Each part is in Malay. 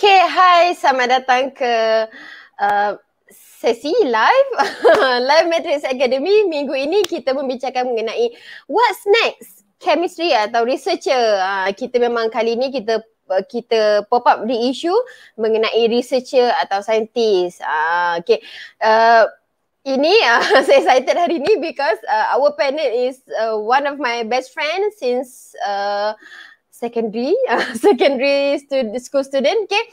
Okay, hai, selamat datang ke uh, sesi live Live Matrix Academy minggu ini kita membincangkan mengenai what's next chemistry atau researcher. Uh, kita memang kali ini kita kita pop up di isu mengenai researcher atau scientist. Uh, okay. Uh, ini uh, saya excited hari ini because uh, our panel is uh, one of my best friends since uh, secondary uh, secondary stud- school student okay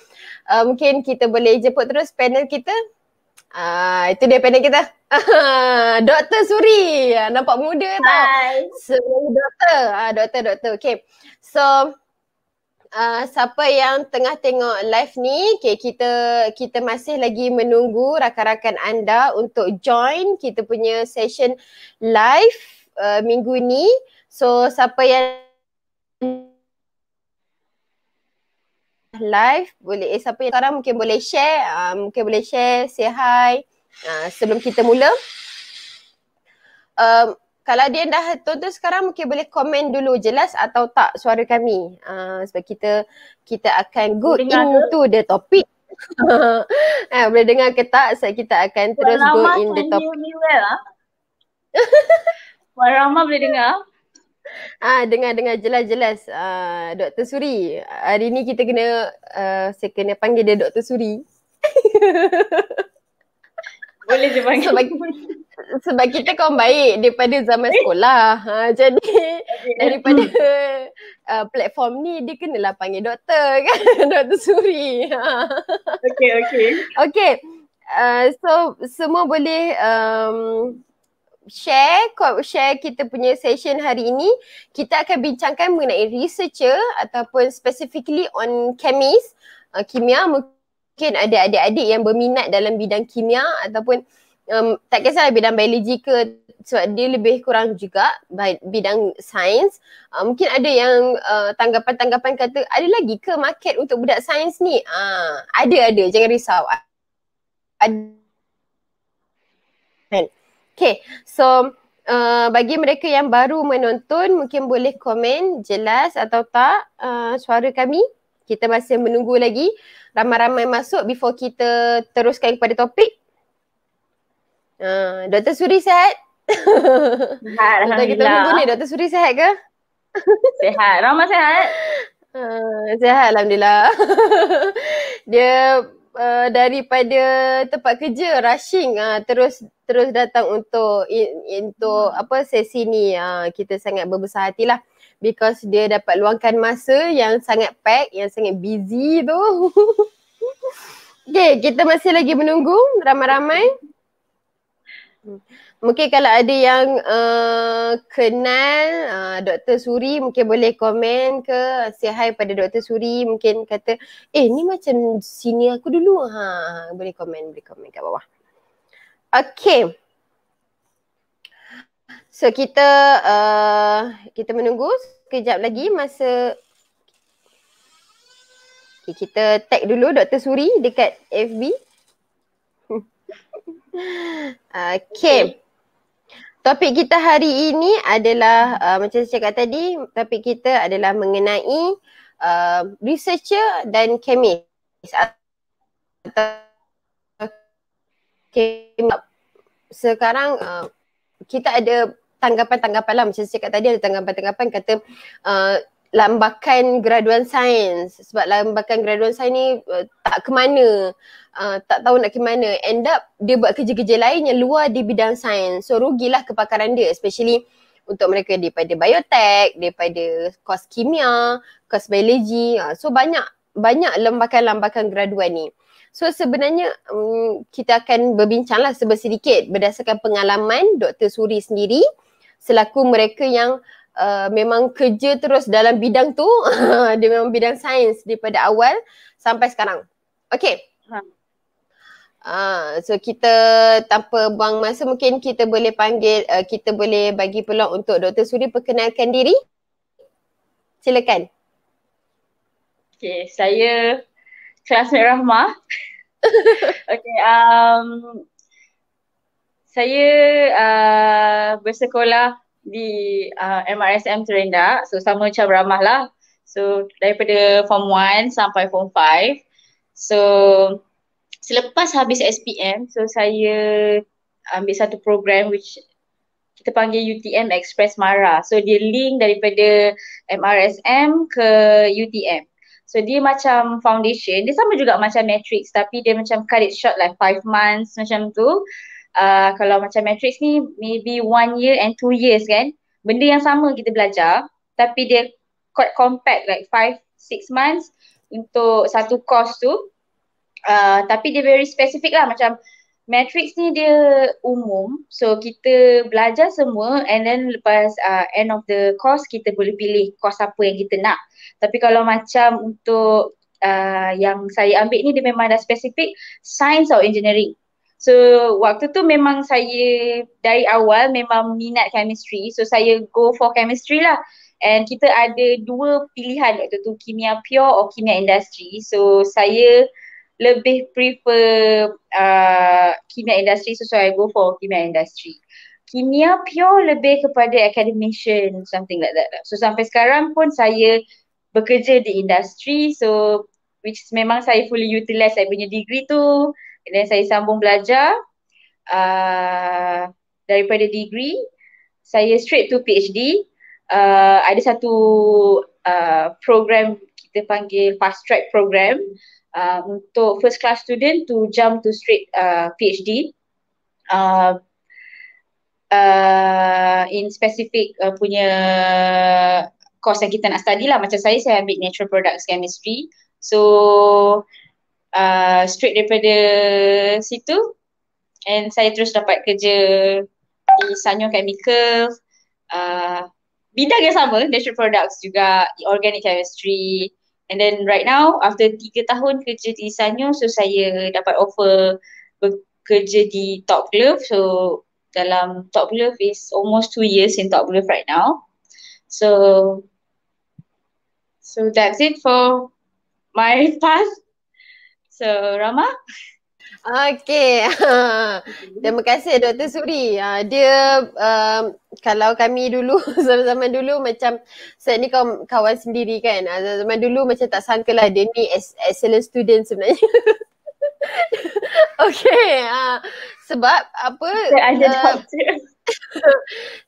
uh, mungkin kita boleh jemput terus panel kita uh, itu dia panel kita uh, Dr. Suri uh, nampak muda Hi. tak sebenarnya doktor uh, doktor doktor okay so Uh, siapa yang tengah tengok live ni, okay, kita kita masih lagi menunggu rakan-rakan anda untuk join kita punya session live uh, minggu ni. So siapa yang live boleh eh, siapa yang sekarang mungkin boleh share uh, mungkin boleh share say hi uh, sebelum kita mula um, kalau dia dah tonton sekarang mungkin boleh komen dulu jelas atau tak suara kami uh, sebab kita kita akan go Dengar into ke? the topic eh, boleh dengar ke tak sebab kita akan terus Warama go in the topic Warama boleh dengar Ah dengar dengar jelas-jelas ah uh, Dr Suri. Hari ni kita kena uh, saya kena panggil dia Dr Suri. Boleh je panggil. Sebab, sebab kita kau baik daripada zaman eh? sekolah. Ha jadi daripada uh, platform ni dia kenalah panggil doktor kan Dr Suri. Ha. okay okay. Okay. Uh, ah, so semua boleh um, share share kita punya session hari ini kita akan bincangkan mengenai researcher ataupun specifically on chemist uh, kimia mungkin ada adik-adik yang berminat dalam bidang kimia ataupun um, tak kisahlah bidang biologi ke sebab dia lebih kurang juga bidang sains uh, mungkin ada yang uh, tanggapan-tanggapan kata ada lagi ke market untuk budak sains ni ah ada ada jangan risau ada Okay, so uh, bagi mereka yang baru menonton mungkin boleh komen jelas atau tak uh, suara kami. Kita masih menunggu lagi ramai-ramai masuk before kita teruskan kepada topik. Uh, Dr. Suri sehat? Sehat, kita tunggu ni, Dr. Suri sehat ke? Sehat, ramai sehat. Uh, sehat, Alhamdulillah. Dia Uh, daripada tempat kerja rushing uh, terus terus datang untuk untuk hmm. apa sesi ni uh, kita sangat berbesar hatilah because dia dapat luangkan masa yang sangat pack yang sangat busy tu Okay, kita masih lagi menunggu ramai-ramai. Hmm. Mungkin kalau ada yang uh, kenal uh, eh, Dr. Suri mungkin boleh komen ke say hi pada Dr. Suri mungkin kata eh ni macam sini aku dulu ha boleh komen boleh komen kat bawah. Okay. So kita uh, kita menunggu sekejap lagi masa okay, kita tag dulu Dr. Suri dekat FB. Okay. Topik kita hari ini adalah uh, macam saya cakap tadi, topik kita adalah mengenai uh, researcher dan chemist. Sekarang uh, kita ada tanggapan-tanggapan lah macam saya cakap tadi ada tanggapan-tanggapan kata uh, lambakan graduan sains sebab lambakan graduan sains ni uh, tak ke mana uh, tak tahu nak ke mana end up dia buat kerja-kerja lain yang luar di bidang sains so rugilah kepakaran dia especially untuk mereka daripada biotech, daripada kos kimia, kos biologi. Uh, so banyak banyak lambakan-lambakan graduan ni. So sebenarnya um, kita akan berbincanglah sebesedikit berdasarkan pengalaman Dr. Suri sendiri selaku mereka yang uh, memang kerja terus dalam bidang tu dia memang bidang sains daripada awal sampai sekarang. Okey. Ha. Uh, so kita tanpa buang masa mungkin kita boleh panggil uh, kita boleh bagi peluang untuk Dr. Suri perkenalkan diri. Silakan. Okay, saya Klasmik Rahmah. okay, um, saya uh, bersekolah di uh, MRSM Terendak. So sama macam Ramah lah. So daripada form 1 sampai form 5. So selepas habis SPM, so saya ambil satu program which kita panggil UTM Express Mara. So dia link daripada MRSM ke UTM. So dia macam foundation, dia sama juga macam matrix tapi dia macam cut it short like 5 months macam tu. Ah, kalau macam matrix ni maybe one year and two years kan benda yang sama kita belajar tapi dia quite compact like five six months untuk satu course tu uh, tapi dia very specific lah macam matrix ni dia umum so kita belajar semua and then lepas uh, end of the course kita boleh pilih course apa yang kita nak tapi kalau macam untuk uh, yang saya ambil ni dia memang dah specific science or engineering So waktu tu memang saya dari awal memang minat chemistry so saya go for chemistry lah and kita ada dua pilihan waktu tu kimia pure or kimia industri so saya lebih prefer uh, kimia industri so, so I go for kimia industri kimia pure lebih kepada academician something like that lah. so sampai sekarang pun saya bekerja di industri so which memang saya fully utilize saya punya degree tu And then saya sambung belajar uh, daripada degree. Saya straight to PhD. Uh, ada satu uh, program kita panggil fast track program uh, untuk first class student to jump to straight uh, PhD uh, uh, in specific uh, punya course yang kita nak study lah macam saya saya ambil natural products chemistry so uh, straight daripada situ and saya terus dapat kerja di Sanyo Chemical uh, bidang yang sama, natural products juga, organic chemistry and then right now after 3 tahun kerja di Sanyo so saya dapat offer bekerja di Top Glove so dalam Top Glove is almost 2 years in Top Glove right now so so that's it for my past So, Rama? Okay. Terima kasih Dr. Suri. Ah, dia, um, kalau kami dulu, zaman-zaman dulu macam saya ni kawan sendiri kan. Ah, zaman-zaman dulu macam tak sangka lah dia ni excellent student sebenarnya. okay. Uh, ah, sebab apa? Saya ada uh,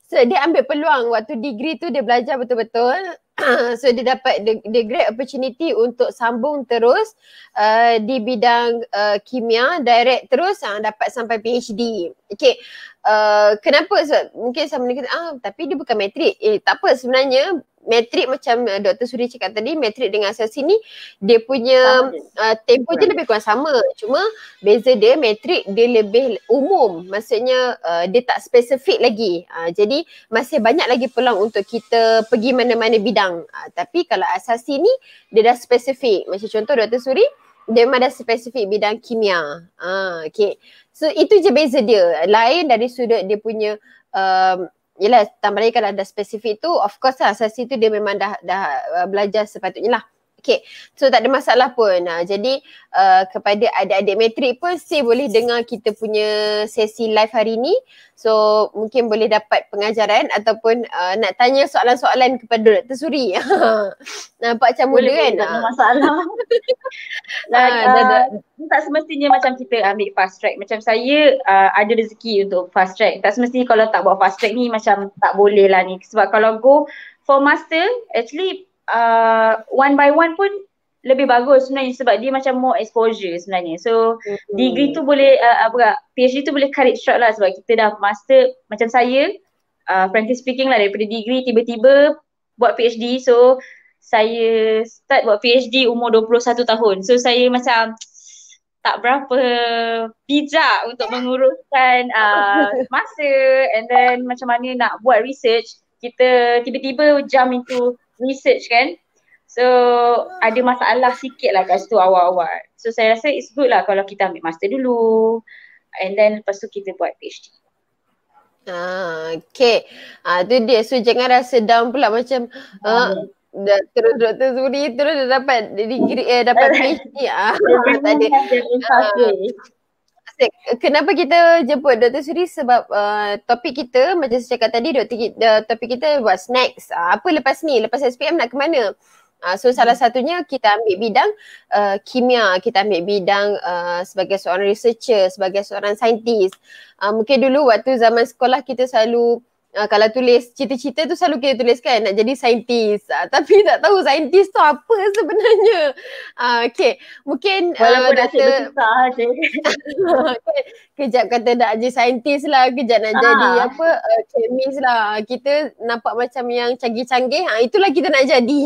so, dia ambil peluang waktu degree tu dia belajar betul-betul. Ah, so dia dapat the, the great opportunity untuk sambung terus uh, di bidang uh, kimia direct terus uh, dapat sampai PhD. Okay. Eh, kenapa sebab mungkin sama ni ah tapi dia bukan metrik. Eh tak apa sebenarnya metrik macam uh, eh, Dr. Suri cakap tadi metrik dengan Celsius ni dia punya uh, tempo je eh, lebih kurang sama. Cuma beza dia metrik dia lebih umum. Maksudnya uh, dia tak spesifik lagi. Uh, jadi masih banyak lagi peluang untuk kita pergi mana-mana bidang. Uh, tapi kalau asas ni dia dah spesifik. Macam contoh Dr. Suri dia memang dah spesifik bidang kimia. Ah, okay. So itu je beza dia. Lain dari sudut dia punya um, yelah tambah lagi kalau ada spesifik tu of course lah asasi tu dia memang dah, dah uh, belajar sepatutnya lah. Okay, so tak ada masalah pun. Ha, jadi uh, kepada adik-adik metrik pun still boleh dengar kita punya sesi live hari ni. So mungkin boleh dapat pengajaran ataupun uh, nak tanya soalan-soalan kepada Dr. Suri. Nampak macam mula kan? Tak ada ah. masalah. Ah, Dan, uh, tak semestinya macam kita ambil fast track. Macam saya uh, ada rezeki untuk fast track. Tak semestinya kalau tak buat fast track ni macam tak boleh lah ni. Sebab kalau go for master actually uh, one by one pun lebih bagus sebenarnya sebab dia macam more exposure sebenarnya. So mm-hmm. degree tu boleh uh, apa kak, PhD tu boleh cut it short lah sebab kita dah master macam saya uh, frankly speaking lah daripada degree tiba-tiba buat PhD so saya start buat PhD umur 21 tahun. So saya macam tak berapa bijak untuk menguruskan uh, masa and then macam mana nak buat research kita tiba-tiba jump into Research kan So ada masalah sikit lah kat situ awal-awal So saya rasa it's good lah kalau kita ambil master dulu And then lepas tu kita buat PhD Ah, okay. Ah, tu dia. So jangan rasa down pula macam uh, dah terus Dr. Zuri terus dah dapat degree eh dapat PhD. Ah, Uh, Fantastic. Kenapa kita jemput Dr. Suri? Sebab uh, topik kita macam saya cakap tadi, Dr. K- uh, topik kita what's next? Uh, apa lepas ni? Lepas SPM nak ke mana? Uh, so salah satunya kita ambil bidang uh, kimia, kita ambil bidang uh, sebagai seorang researcher, sebagai seorang saintis. Uh, mungkin dulu waktu zaman sekolah kita selalu uh, kalau tulis cerita-cerita tu selalu kita tulis kan nak jadi saintis uh, tapi tak tahu saintis tu apa sebenarnya uh, ah, okay mungkin walaupun uh, kata, besar, okay. kejap kata nak jadi saintis lah kejap nak ha. jadi apa uh, chemist lah kita nampak macam yang canggih-canggih ha, itulah kita nak jadi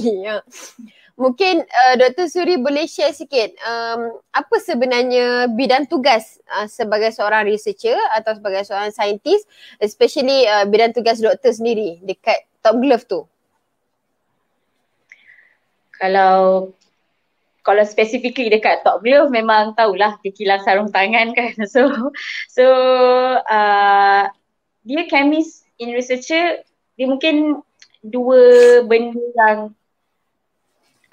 Mungkin uh, Dr. Suri boleh share sikit um, apa sebenarnya bidang tugas uh, sebagai seorang researcher atau sebagai seorang saintis especially uh, bidan tugas doktor sendiri dekat Top Glove tu. Kalau kalau specifically dekat Top Glove memang tahulah kekilan sarung tangan kan. So so uh, dia chemist in researcher dia mungkin dua benda yang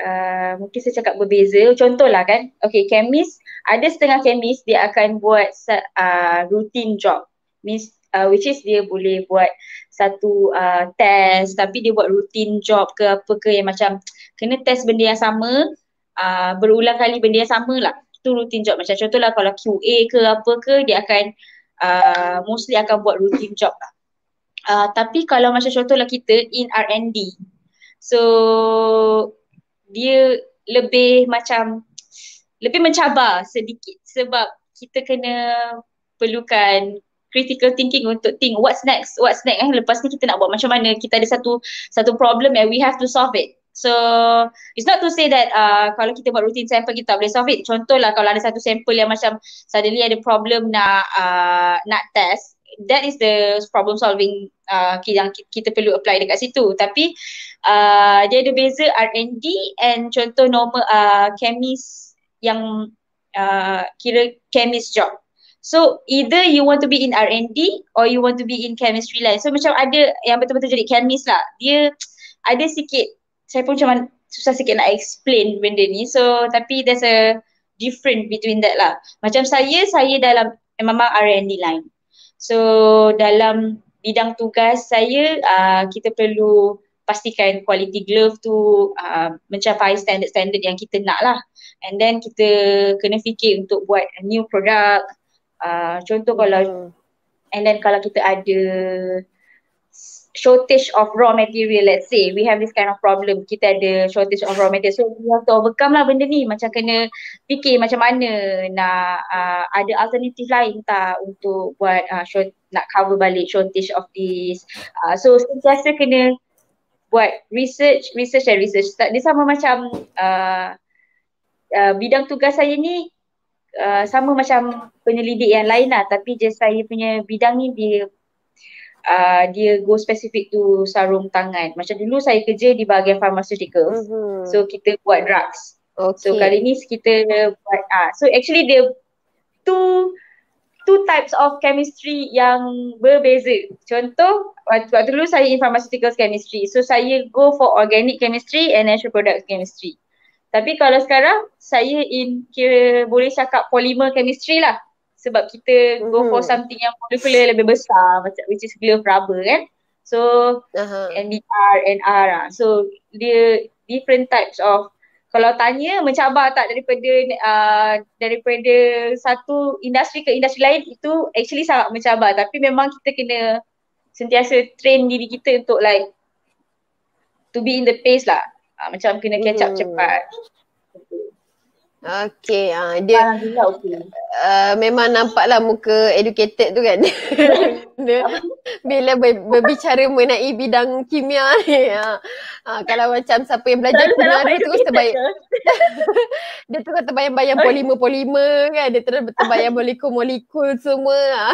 Eh, mungkin saya cakap berbeza. Contohlah kan, okay, chemist, ada setengah chemist dia akan buat uh, routine job. Means, uh, which is dia boleh buat satu uh, test tapi dia buat routine job ke apa ke yang macam kena test benda yang sama, uh, berulang kali benda yang sama lah. Itu routine job. Macam contohlah kalau QA ke apa ke dia akan uh, mostly akan buat routine job lah. Uh, tapi kalau macam contohlah kita in R&D. So dia lebih macam lebih mencabar sedikit sebab kita kena perlukan critical thinking untuk think what's next what's next eh lepas ni kita nak buat macam mana kita ada satu satu problem and we have to solve it so it's not to say that uh, kalau kita buat routine sample kita boleh solve it contohlah kalau ada satu sample yang macam suddenly ada problem nak uh, nak test that is the problem solving uh, yang kita perlu apply dekat situ tapi uh, dia ada beza R&D and contoh normal uh, chemist yang uh, kira chemist job so either you want to be in R&D or you want to be in chemistry lah. so macam ada yang betul-betul jadi chemist lah dia ada sikit saya pun macam susah sikit nak explain benda ni so tapi there's a different between that lah macam saya saya dalam memang R&D line So dalam bidang tugas saya uh, kita perlu pastikan quality glove tu uh, mencapai standard-standard yang kita nak lah and then kita kena fikir untuk buat a new product uh, contoh hmm. kalau and then kalau kita ada shortage of raw material let's say we have this kind of problem kita ada shortage of raw material so we have to overcome lah benda ni macam kena fikir macam mana nak uh, ada alternatif lain tak untuk buat uh, short, nak cover balik shortage of this uh, so sentiasa kena buat research research and research tak dia sama macam uh, uh, bidang tugas saya ni uh, sama macam penyelidik yang lain lah tapi just saya punya bidang ni dia uh, dia go specific to sarung tangan. Macam dulu saya kerja di bahagian pharmaceutical. Mm-hmm. So kita buat drugs. Okay. So kali ni kita buat ah uh, so actually dia two two types of chemistry yang berbeza. Contoh waktu, waktu dulu saya in pharmaceutical chemistry. So saya go for organic chemistry and natural product chemistry. Tapi kalau sekarang saya in kira boleh cakap polymer chemistry lah sebab kita go mm. for mhm. something yang molecular lebih besar macam which is glove rubber kan so uh-huh. NDR NR lah. so dia different types of kalau tanya mencabar tak daripada uh, daripada satu industri ke industri lain itu actually sangat mencabar tapi memang kita kena sentiasa train diri kita untuk like to be in the pace lah uh, macam kena catch up mm. cepat Okay, uh, ah, dia uh, memang nampaklah muka educated tu kan. dia, bila ber, berbicara mengenai bidang kimia ni. Uh, kalau macam siapa yang belajar kimia dia terus terbayang. dia terus terbayang-bayang polimer-polimer kan. Dia terus terbayang molekul-molekul semua.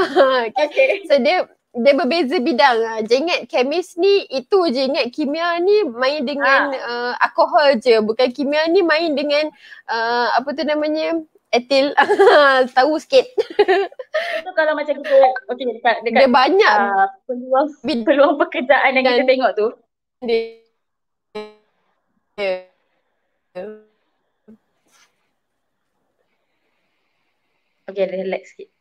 okay. okay. So dia dia berbeza bidang. lah jengat kemis ni itu je. Jengat kimia ni main dengan ha. uh, alkohol je. Bukan kimia ni main dengan uh, apa tu namanya etil. Tahu sikit. Itu kalau macam kita okay, dekat, dekat dia banyak uh, peluang, peluang pekerjaan yang kita tengok tu. Dia, Okay, relax sikit.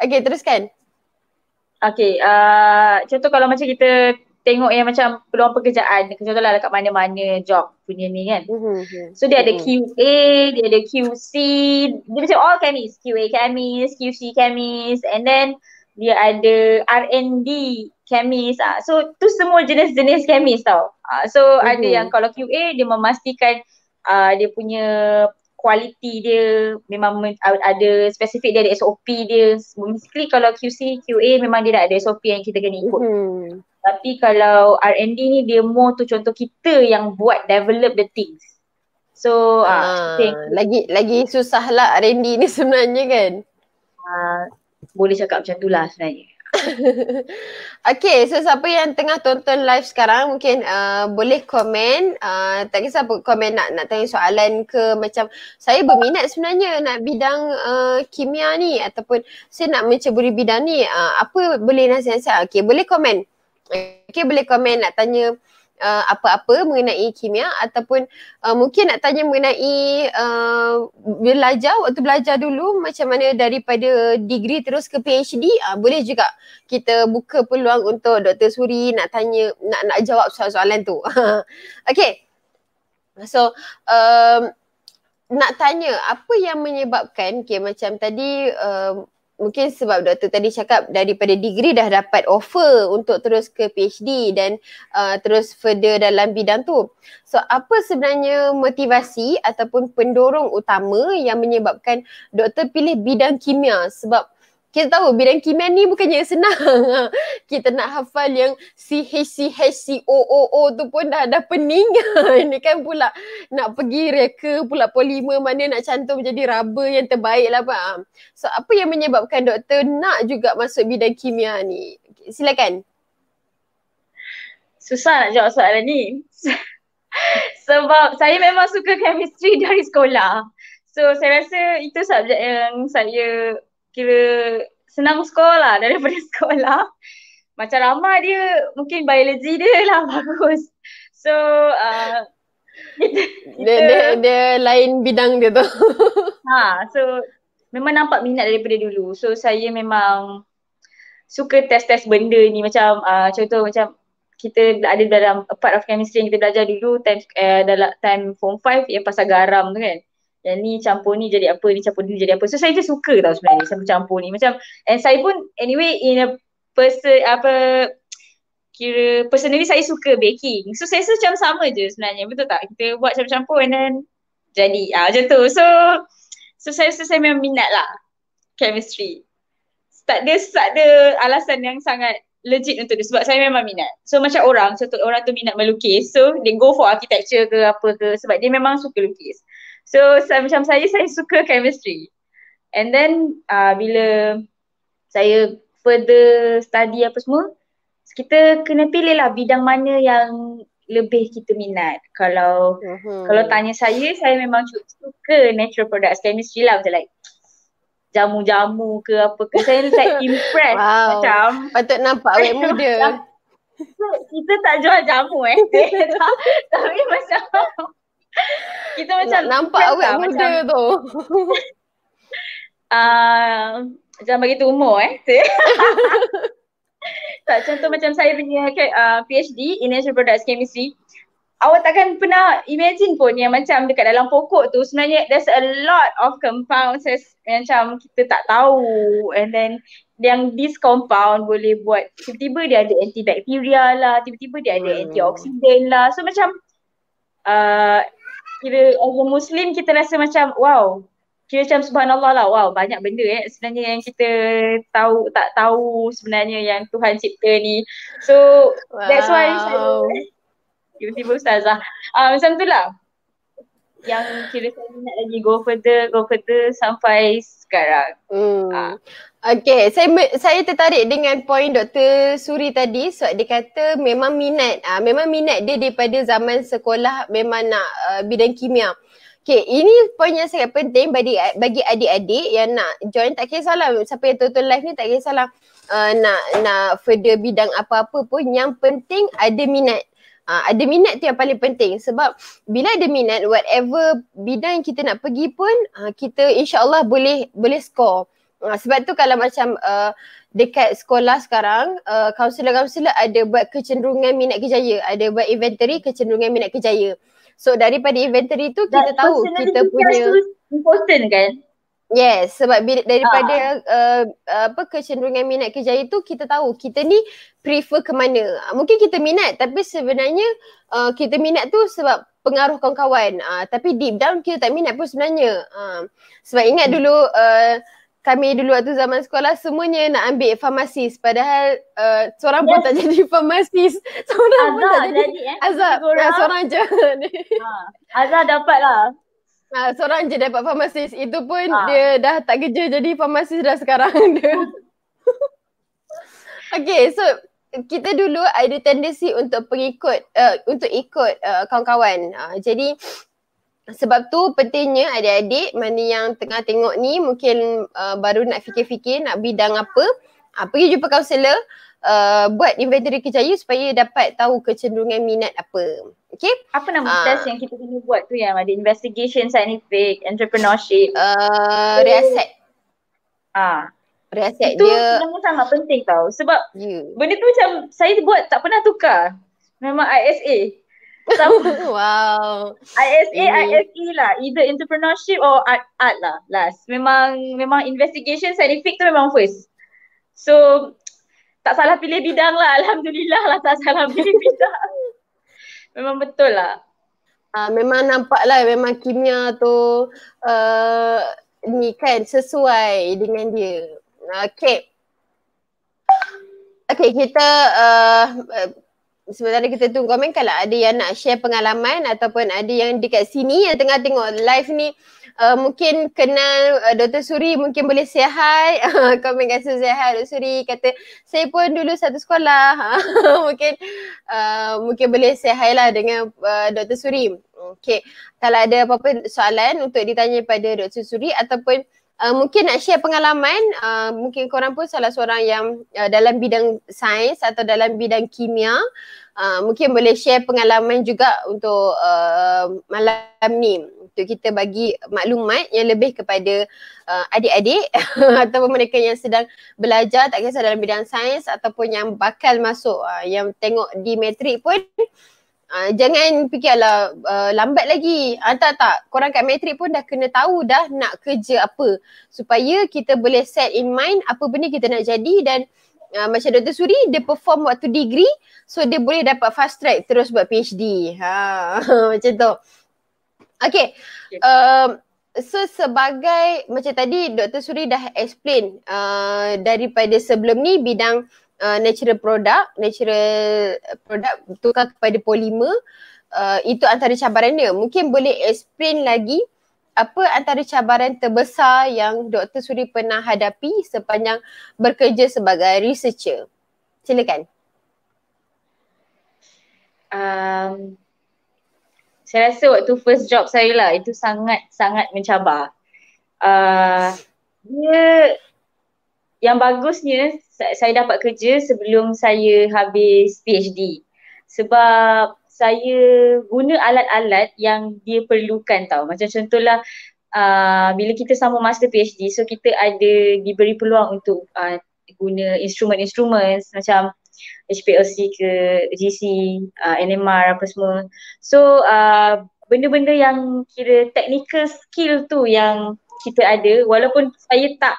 Okay teruskan. Okay uh, contoh kalau macam kita tengok yang macam peluang pekerjaan contohlah dekat mana-mana job punya ni kan. Mm-hmm. So dia ada mhm. QA, dia ada QC, dia macam all chemists, QA chemist, QC chemist and then dia ada R&D chemist. Uh. So tu semua jenis-jenis chemist tau. Uh, so mm-hmm. ada mhm. yang kalau QA dia memastikan uh, dia punya quality dia memang ada spesifik dia ada SOP dia basically kalau QC QA memang dia dah ada SOP yang kita kena ikut hmm. tapi kalau R&D ni dia more tu contoh kita yang buat develop the things so ah, uh, okay. lagi lagi susahlah R&D ni sebenarnya kan uh, boleh cakap macam tu lah sebenarnya okay, so siapa yang tengah tonton live sekarang mungkin uh, boleh komen. Uh, tak kisah apa komen nak, nak tanya soalan ke macam saya berminat sebenarnya nak bidang uh, kimia ni ataupun saya nak menceburi bidang ni. Uh, apa boleh nasihat saya? Okay, boleh komen. Okay, boleh komen nak tanya uh, uh, apa-apa mengenai kimia ataupun uh, mungkin nak tanya mengenai uh, belajar waktu belajar dulu macam mana daripada degree terus ke PhD uh, boleh juga kita buka peluang untuk Dr Suri nak tanya nak nak jawab soalan-soalan tu. okay. So um, nak tanya apa yang menyebabkan okay, macam tadi uh, mungkin sebab doktor tadi cakap daripada degree dah dapat offer untuk terus ke PhD dan uh, terus further dalam bidang tu. So apa sebenarnya motivasi ataupun pendorong utama yang menyebabkan doktor pilih bidang kimia sebab kita tahu bidang kimia ni bukannya senang. kita nak hafal yang o o tu pun dah dah pening. ni kan pula nak pergi reka pula polimer mana nak cantum jadi rubber yang terbaik lah Pak. So apa yang menyebabkan doktor nak juga masuk bidang kimia ni? Silakan. Susah nak jawab soalan ni. Sebab saya memang suka chemistry dari sekolah. So saya rasa itu subjek yang saya kira senang sekolah daripada sekolah. Macam ramai dia, mungkin biologi dia lah bagus. So, uh, kita, dia, dia, dia lain bidang dia tu. ha, so, memang nampak minat daripada dulu. So, saya memang suka test-test benda ni. Macam, uh, contoh macam kita ada dalam part of chemistry yang kita belajar dulu time uh, dalam time form 5 yang pasal garam tu kan yang ni campur ni jadi apa, ni campur ni jadi apa. So saya je suka tau sebenarnya sama campur ni. Macam and saya pun anyway in a person apa kira personally saya suka baking. So saya rasa macam sama je sebenarnya. Betul tak? Kita buat campur-campur and then jadi ah ha, macam tu. So so saya rasa saya memang minat lah chemistry. Tak ada, tak ada alasan yang sangat legit untuk dia sebab saya memang minat. So macam orang, so orang tu minat melukis. So dia go for architecture ke apa ke sebab dia memang suka lukis. So saya, macam saya, saya suka chemistry. And then uh, bila saya further study apa semua, kita kena pilih lah bidang mana yang lebih kita minat. Kalau mm-hmm. kalau tanya saya, saya memang suka natural products chemistry lah macam like jamu-jamu ke apa ke saya ni like impressed wow. macam patut nampak awak muda kita tak jual jamu eh tapi macam kita macam nampak awet lah, muda macam, tu. Ah, uh, jangan bagi tu umur eh. tak contoh macam saya punya uh, ah, PhD in natural products chemistry. Awak takkan pernah imagine pun yang macam dekat dalam pokok tu sebenarnya there's a lot of compounds yang macam kita tak tahu and then yang this compound boleh buat tiba-tiba dia ada antibakteria lah, tiba-tiba dia ada hmm. lah. So macam uh, kira as a Muslim kita rasa macam wow kira macam subhanallah lah wow banyak benda eh sebenarnya yang kita tahu tak tahu sebenarnya yang Tuhan cipta ni so wow. that's why tiba-tiba ustazah uh, macam tu lah yang kira saya nak lagi go further go further sampai sekarang hmm. uh. Okay, saya saya tertarik dengan poin Dr. Suri tadi sebab dia kata memang minat, uh, memang minat dia daripada zaman sekolah memang nak uh, bidang kimia. Okay, ini poin yang sangat penting bagi bagi adik-adik yang nak join tak kisahlah siapa yang tonton live ni tak kisahlah uh, nak nak further bidang apa-apa pun yang penting ada minat. Uh, ada minat tu yang paling penting sebab bila ada minat whatever bidang kita nak pergi pun uh, kita insyaallah boleh boleh score. Ah, sebab tu kalau macam uh, dekat sekolah sekarang uh, kaunselor-kaunselor ada buat kecenderungan minat kejaya ada buat inventory kecenderungan minat kejaya so daripada inventory tu kita That tahu kita punya important kan Yes sebab bila, daripada ah. uh, apa kecenderungan minat kejaya tu kita tahu kita ni prefer ke mana. Mungkin kita minat tapi sebenarnya uh, kita minat tu sebab pengaruh kawan-kawan. Uh, tapi deep down kita tak minat pun sebenarnya. Uh, sebab ingat hmm. dulu uh, kami dulu waktu zaman sekolah semuanya nak ambil farmasis padahal uh, seorang yes. pun tak jadi farmasis seorang Azhar pun tak jadi, jadi eh, Azhar seorang, ya, seorang je ha. Azhar dapat lah ha, seorang je dapat farmasis itu pun ha. dia dah tak kerja jadi farmasis dah sekarang okay so kita dulu ada tendensi untuk pengikut uh, untuk ikut uh, kawan-kawan uh, jadi sebab tu pentingnya adik-adik mana yang tengah tengok ni mungkin uh, baru nak fikir-fikir nak bidang apa uh, pergi jumpa kaunselor uh, buat inventory kejayaan supaya dapat tahu kecenderungan minat apa okey apa nama uh, test yang kita kena buat tu yang ada investigation scientific entrepreneurship uh, reset ah reset itu dia itu sangat sangat penting tau sebab yeah. benda tu macam saya buat tak pernah tukar memang ISA wow. ISA, ISE lah. Either entrepreneurship or art, art lah last. Memang memang investigation scientific tu memang first. So tak salah pilih bidang lah. Alhamdulillah lah tak salah pilih bidang. memang betul lah. Uh, memang nampak lah memang kimia tu uh, ni kan sesuai dengan dia. Okay. Okay kita uh, sebenarnya kita tunggu komen kalau ada yang nak share pengalaman ataupun ada yang dekat sini yang tengah tengok live ni uh, mungkin kenal uh, Dr. Suri mungkin boleh say hi komen kasi say hi Dr. Suri kata saya pun dulu satu sekolah mungkin uh, mungkin boleh say hi lah dengan uh, Dr. Suri okay. kalau ada apa-apa soalan untuk ditanya pada Dr. Suri ataupun uh, mungkin nak share pengalaman uh, mungkin korang pun salah seorang yang uh, dalam bidang sains atau dalam bidang kimia uh, mungkin boleh share pengalaman juga untuk uh, malam ni untuk kita bagi maklumat yang lebih kepada uh, adik-adik atau mereka yang sedang belajar tak kisah dalam bidang sains ataupun yang bakal masuk uh, yang tengok di metrik pun uh, Ah, jangan fikirlah uh, lambat lagi. Uh, tak tak, korang kat matrik pun dah kena tahu dah nak kerja apa. Supaya kita boleh set in mind apa benda kita nak jadi dan uh, macam Dr. Suri, dia perform waktu degree so dia boleh dapat fast track terus buat PhD. Ha, macam tu. Okay. Um, so sebagai macam tadi Dr. Suri dah explain uh, daripada sebelum ni bidang uh, natural product, natural product tukar kepada polimer. Uh, itu antara cabaran dia. Mungkin boleh explain lagi apa antara cabaran terbesar yang Dr. Suri pernah hadapi sepanjang bekerja sebagai researcher. Silakan. Um, saya rasa waktu first job saya lah itu sangat-sangat mencabar. Uh, dia yang bagusnya saya dapat kerja sebelum saya habis PhD sebab saya guna alat-alat yang dia perlukan tau macam contohlah uh, bila kita sama master PhD so kita ada diberi peluang untuk uh, guna instrumen-instrumen macam HPLC ke GC, uh, ah, NMR apa semua so uh, benda-benda yang kira technical skill tu yang kita ada walaupun saya tak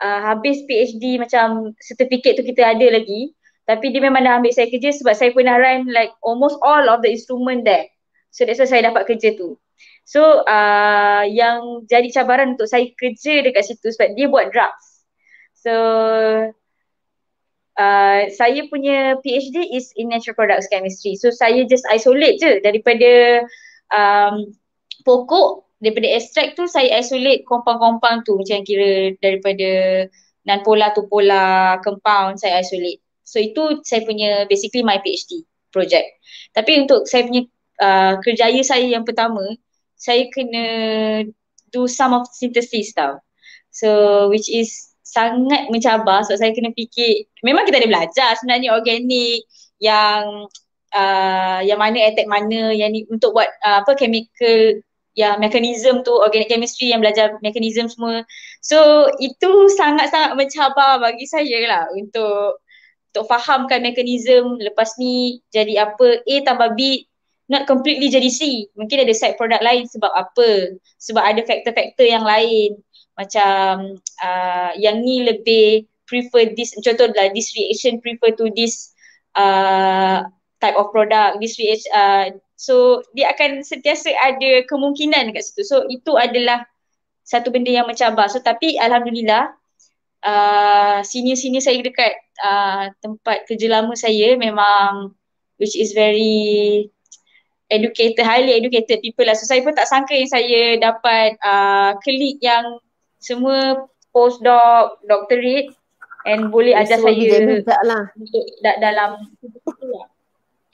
uh, habis PhD macam sertifikat tu kita ada lagi tapi dia memang dah ambil saya kerja sebab saya pernah run like almost all of the instrument there so that's why saya dapat kerja tu so uh, yang jadi cabaran untuk saya kerja dekat situ sebab dia buat drugs so Uh, saya punya PhD is in natural products chemistry. So saya just isolate je daripada um, pokok daripada extract tu saya isolate compound-compound tu macam kira daripada non pola tu pola compound saya isolate. So itu saya punya basically my PhD project. Tapi untuk saya punya uh, kerjaya saya yang pertama, saya kena do some of synthesis tau. So which is sangat mencabar sebab so saya kena fikir memang kita ada belajar sebenarnya organik yang uh, yang mana attack mana yang ni untuk buat uh, apa chemical yang mechanism tu organic chemistry yang belajar mechanism semua so itu sangat-sangat mencabar bagi saya lah untuk untuk fahamkan mechanism lepas ni jadi apa A tambah B not completely jadi C mungkin ada side product lain sebab apa sebab ada faktor-faktor yang lain macam uh, yang ni lebih prefer this contohlah this reaction prefer to this uh, type of product this reaction uh, So dia akan sentiasa ada kemungkinan dekat situ. So itu adalah satu benda yang mencabar. So tapi Alhamdulillah uh, senior-senior saya dekat uh, tempat kerja lama saya memang which is very educated, highly educated people lah. So saya pun tak sangka yang saya dapat uh, klik yang semua postdoc, doctorate and boleh ajar so, saya lah. dalam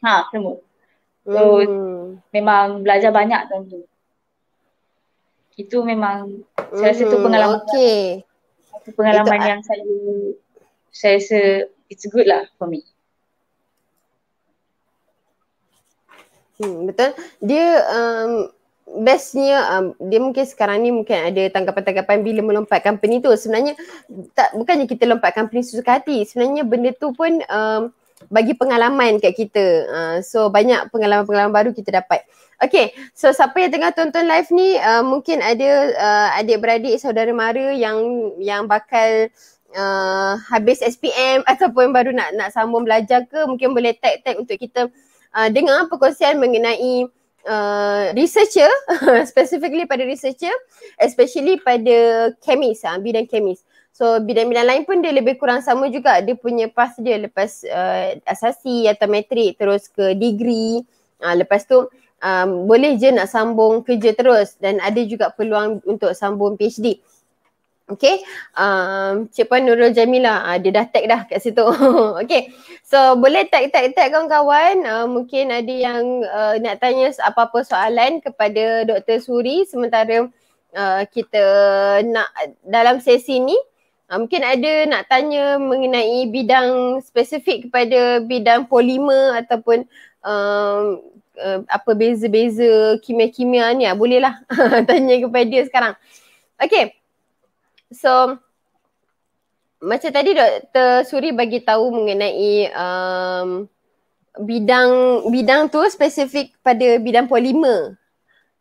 ha, semua. So uh. memang belajar banyak tahun tu. Itu memang uh. saya rasa tu hmm, pengalaman. Okey. Satu pengalaman Itu yang saya saya rasa it's good lah for me. Hmm, betul. Dia um, bestnya um, dia mungkin sekarang ni mungkin ada tangkapan-tangkapan bila melompat company tu. Sebenarnya tak bukannya kita lompat company susuk hati. Sebenarnya benda tu pun um, bagi pengalaman kat kita. Uh, so banyak pengalaman-pengalaman baru kita dapat. Okay, so siapa yang tengah tonton live ni uh, mungkin ada uh, adik-beradik, saudara mara yang yang bakal uh, habis SPM ataupun baru nak nak sambung belajar ke mungkin boleh tag-tag untuk kita uh, dengar perkongsian mengenai uh, researcher specifically pada researcher especially pada chemist, uh, bidang chemist. So bidang-bidang lain pun dia lebih kurang sama juga dia punya pas dia lepas uh, asasi atau matrik terus ke degree uh, lepas tu um, boleh je nak sambung kerja terus dan ada juga peluang untuk sambung PhD. Okay. Um, Cik Puan Nurul Jamila, uh, dia dah tag dah kat situ. okay. So boleh tag tag tag kawan-kawan. Uh, mungkin ada yang uh, nak tanya apa-apa soalan kepada Dr. Suri sementara uh, kita nak dalam sesi ni Ha, mungkin ada nak tanya mengenai bidang spesifik kepada bidang polimer ataupun um, uh, apa beza-beza kimia-kimia ni lah. bolehlah tanya kepada dia sekarang. Okay. So macam tadi Dr. Suri bagi tahu mengenai um, bidang bidang tu spesifik pada bidang polimer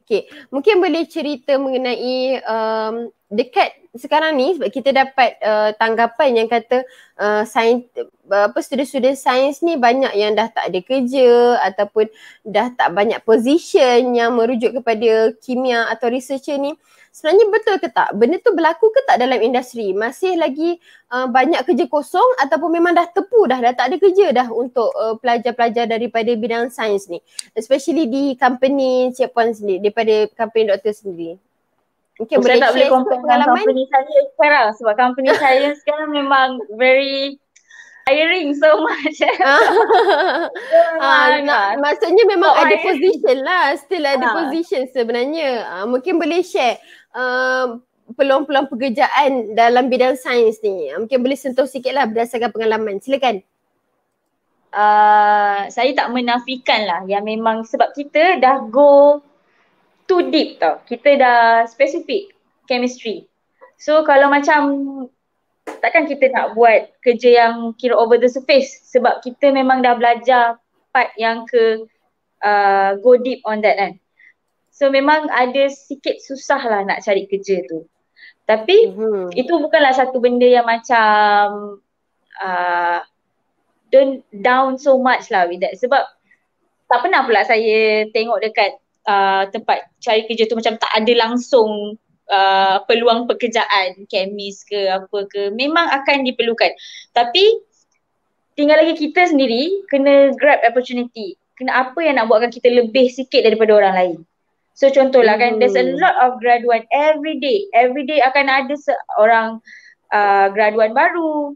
Okay, mungkin boleh cerita mengenai um, dekat sekarang ni sebab kita dapat uh, tanggapan yang kata uh, sains apa student-student sains ni banyak yang dah tak ada kerja ataupun dah tak banyak position yang merujuk kepada kimia atau researcher ni sebenarnya betul ke tak? Benda tu berlaku ke tak dalam industri? Masih lagi uh, banyak kerja kosong ataupun memang dah tepu dah, dah tak ada kerja dah untuk uh, pelajar-pelajar daripada bidang sains ni. Especially di company Cik Puan sendiri, daripada company doktor sendiri. Okay, Saya tak boleh compare dengan company saya sekarang lah, sebab company saya sekarang memang very hiring so much. ah, ah, maksudnya memang so ada I... position lah, still ada ah. position sebenarnya. Ah, mungkin boleh share Uh, peluang-peluang pekerjaan dalam bidang sains ni? Ah, mungkin boleh sentuh sikit lah berdasarkan pengalaman. Silakan. Uh, saya tak menafikan lah yang memang sebab kita dah go too deep tau. Kita dah specific chemistry. So kalau macam takkan kita nak buat kerja yang kira over the surface sebab kita memang dah belajar part yang ke uh, go deep on that kan. Eh? So memang ada sikit susah lah nak cari kerja tu. Tapi mm-hmm. itu bukanlah satu benda yang macam uh, don't down so much lah with that. Sebab tak pernah pula saya tengok dekat uh, tempat cari kerja tu macam tak ada langsung uh, peluang pekerjaan kemis ke apa ke. Memang akan diperlukan. Tapi tinggal lagi kita sendiri kena grab opportunity. Kena apa yang nak buatkan kita lebih sikit daripada orang lain. So contohlah kan, there's a hmm. lot of graduate every day. Every day akan ada seorang uh, graduan baru.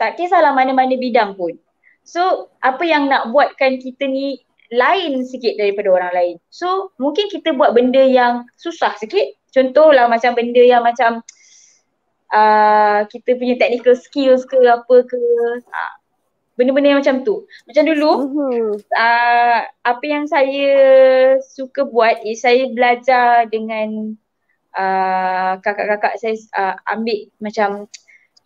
Tak kisahlah mana-mana bidang pun. So apa yang nak buatkan kita ni lain sikit daripada orang lain. So mungkin kita buat benda yang susah sikit. Contohlah macam benda yang macam uh, kita punya technical skills ke apa ke. Uh, benda-benda yang macam tu. Macam dulu, uh-huh. uh, apa yang saya suka buat is saya belajar dengan uh, kakak-kakak saya uh, ambil macam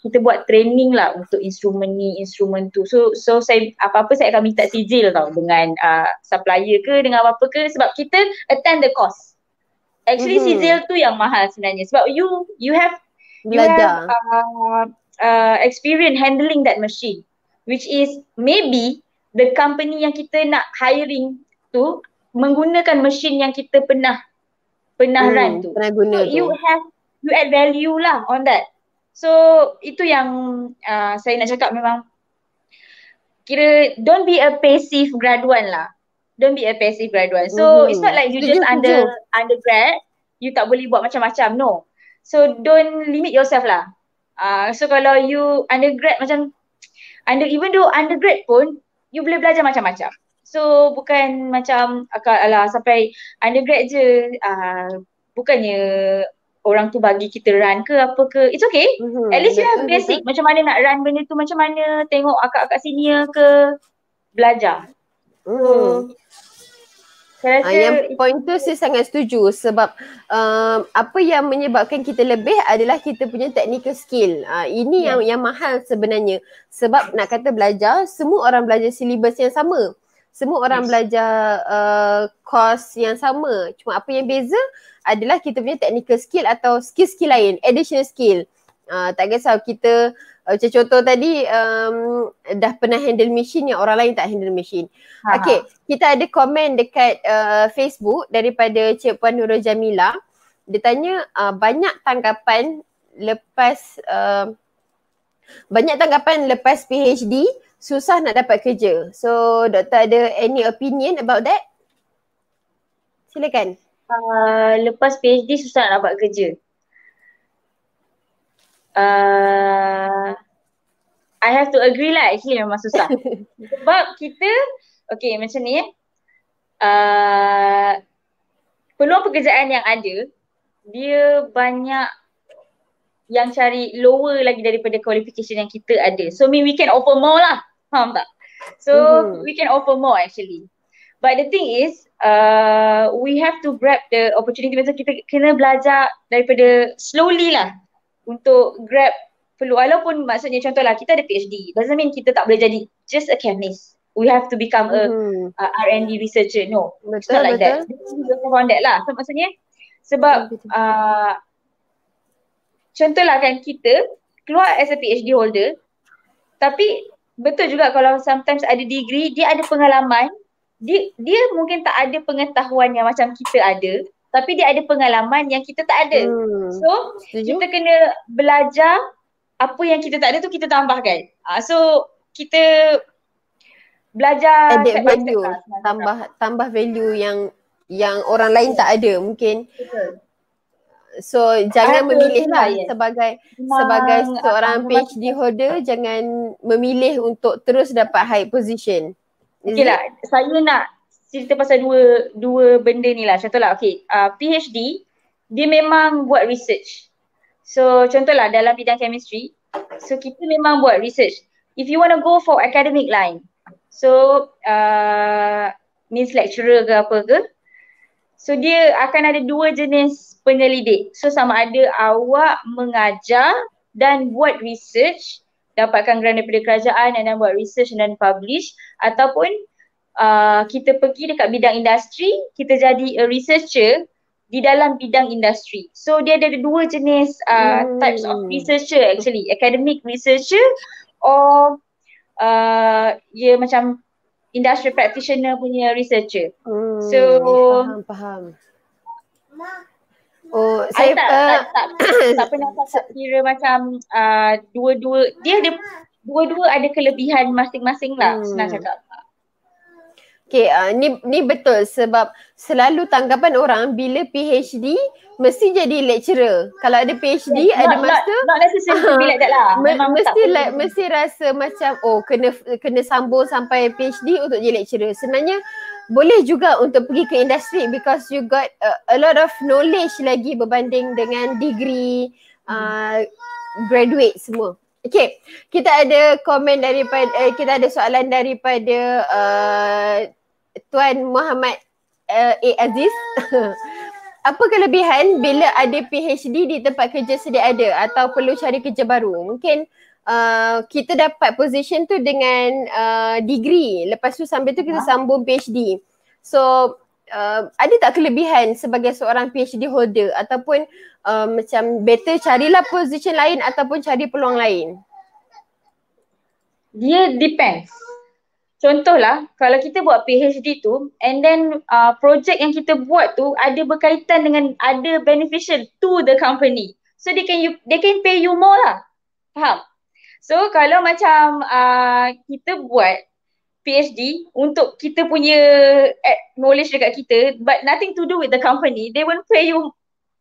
kita buat training lah untuk instrumen ni, instrumen tu. So so saya apa-apa saya akan minta sijil tau dengan uh, supplier ke dengan apa-apa ke sebab kita attend the course. Actually mm-hmm. sijil tu yang mahal sebenarnya sebab you you have you have uh, uh, experience handling that machine which is maybe the company yang kita nak hiring tu menggunakan mesin yang kita pernah pernah hmm, run tu. Pernah guna so tu. you have you add value lah on that. So itu yang uh, saya nak cakap memang kira don't be a passive graduan lah. Don't be a passive graduan. So mm-hmm. it's not like you just under undergrad, you tak boleh buat macam-macam. No. So don't limit yourself lah. Uh, so kalau you undergrad macam under even though undergrad pun you boleh belajar macam-macam. So bukan macam ala lah, sampai undergrad je uh, bukannya orang tu bagi kita run ke apa ke it's okay. Mm-hmm. At least you have basic mm-hmm. macam mana nak run benda tu macam mana tengok akak-akak senior ke belajar. Mm. Mm-hmm. So, saya ah, yang point tu saya sangat setuju sebab uh, apa yang menyebabkan kita lebih adalah kita punya technical skill. Uh, ini yeah. yang yang mahal sebenarnya. Sebab nak kata belajar, semua orang belajar silibus yang sama. Semua orang yes. belajar uh, course yang sama. Cuma apa yang beza adalah kita punya technical skill atau skill-skill lain, additional skill. Uh, tak kisah kita macam contoh tadi um, dah pernah handle machine yang orang lain tak handle mesin. Ha, ha. Okay, kita ada komen dekat uh, Facebook daripada Cik Puan Nurul Jamila. Dia tanya uh, banyak tanggapan lepas uh, banyak tanggapan lepas PhD susah nak dapat kerja. So doktor ada any opinion about that? Silakan. Uh, lepas PhD susah nak dapat kerja uh, I have to agree lah actually memang susah sebab kita okay macam ni eh uh, peluang pekerjaan yang ada dia banyak yang cari lower lagi daripada qualification yang kita ada so mean we can offer more lah faham tak so mm-hmm. we can offer more actually but the thing is Uh, we have to grab the opportunity macam kita kena belajar daripada slowly lah untuk grab perlu walaupun maksudnya contohlah kita ada PhD doesn't mean kita tak boleh jadi just a chemist we have to become a, mm-hmm. a R&D researcher no betul, not like betul. that you found that lah so maksudnya sebab uh, contohlah kan kita keluar as a PhD holder tapi betul juga kalau sometimes ada degree dia ada pengalaman dia, dia mungkin tak ada pengetahuan yang macam kita ada tapi dia ada pengalaman yang kita tak ada. Hmm. So, Setuju? kita kena belajar apa yang kita tak ada tu kita tambahkan. Uh, so, kita belajar Added value, kita tambah tak. tambah value yang yang orang lain tak ada mungkin. So jangan Aduh, memilih lah ya. sebagai Memang sebagai seorang PhD holder jangan memilih untuk terus dapat high position. Okay lah. saya nak cerita pasal dua dua benda ni lah. Contohlah okay, uh, PhD dia memang buat research. So contohlah dalam bidang chemistry, so kita memang buat research. If you want to go for academic line, so uh, means lecturer ke apa ke, so dia akan ada dua jenis penyelidik. So sama ada awak mengajar dan buat research, dapatkan grant daripada kerajaan and buat research dan publish ataupun uh, kita pergi dekat bidang industri, kita jadi a researcher di dalam bidang industri. So dia ada dua jenis uh, hmm. types of researcher actually, academic researcher or uh, ya macam industrial practitioner punya researcher. Hmm. So faham faham. Oh, saya tak, uh, tak, tak, tak pernah tak kira macam uh, dua-dua dia ada dua-dua ada kelebihan masing-masing lah hmm. senang cakap. Okay, uh, ni, ni betul sebab selalu tanggapan orang bila PhD mesti jadi lecturer. Kalau ada PhD, yeah, ada master. Not, not uh, like lah. Me- mesti, tak like, mesti rasa macam oh kena kena sambung sampai PhD untuk jadi lecturer. Sebenarnya boleh juga untuk pergi ke industri because you got uh, a lot of knowledge lagi berbanding dengan degree, hmm. uh, graduate semua. Okay, kita ada komen daripada, eh, kita ada soalan daripada uh, Tuan Muhammad uh, A. Aziz. Apa kelebihan bila ada PhD di tempat kerja sedia ada atau perlu cari kerja baru? Mungkin uh, kita dapat position tu dengan uh, degree. Lepas tu sambil tu kita ah. sambung PhD. So, uh, ada tak kelebihan sebagai seorang PhD holder ataupun uh, macam better carilah position lain ataupun cari peluang lain? Dia depends. Contohlah kalau kita buat PhD tu and then uh, project yang kita buat tu ada berkaitan dengan ada beneficial to the company. So they can you, they can pay you more lah. Faham? So kalau macam uh, kita buat PhD untuk kita punya eh, knowledge dekat kita but nothing to do with the company they won't pay you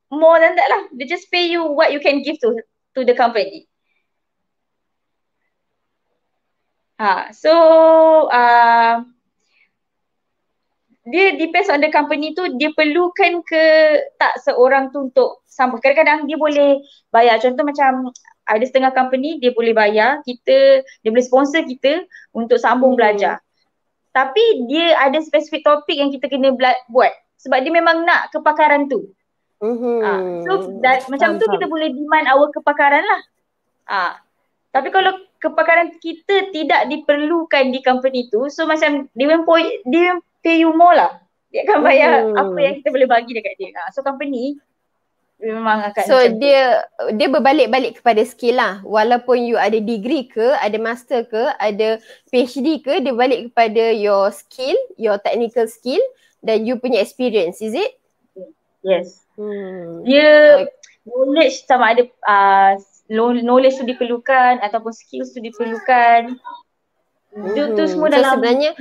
more than that lah they just pay you what you can give to to the company ha so uh, dia depends on the company tu dia perlukan ke tak seorang tu untuk sama kadang-kadang dia boleh bayar contoh macam ada setengah company dia boleh bayar kita dia boleh sponsor kita untuk sambung hmm. belajar tapi dia ada spesifik topik yang kita kena buat sebab dia memang nak kepakaran tu hmm. uh, so that, macam tu kita boleh demand our kepakaran lah uh, tapi kalau kepakaran kita tidak diperlukan di company tu so macam dia will, dia will pay you more lah dia akan bayar hmm. apa yang kita boleh bagi dekat dia uh, so company memang akan So dia tu. dia berbalik-balik kepada skill lah walaupun you ada degree ke ada master ke ada PhD ke dia balik kepada your skill your technical skill dan you punya experience is it? Yes. Hmm. Dia okay. knowledge sama ada uh, knowledge tu diperlukan ataupun skills tu diperlukan. Hmm. Itu tu semua so dalam sebenarnya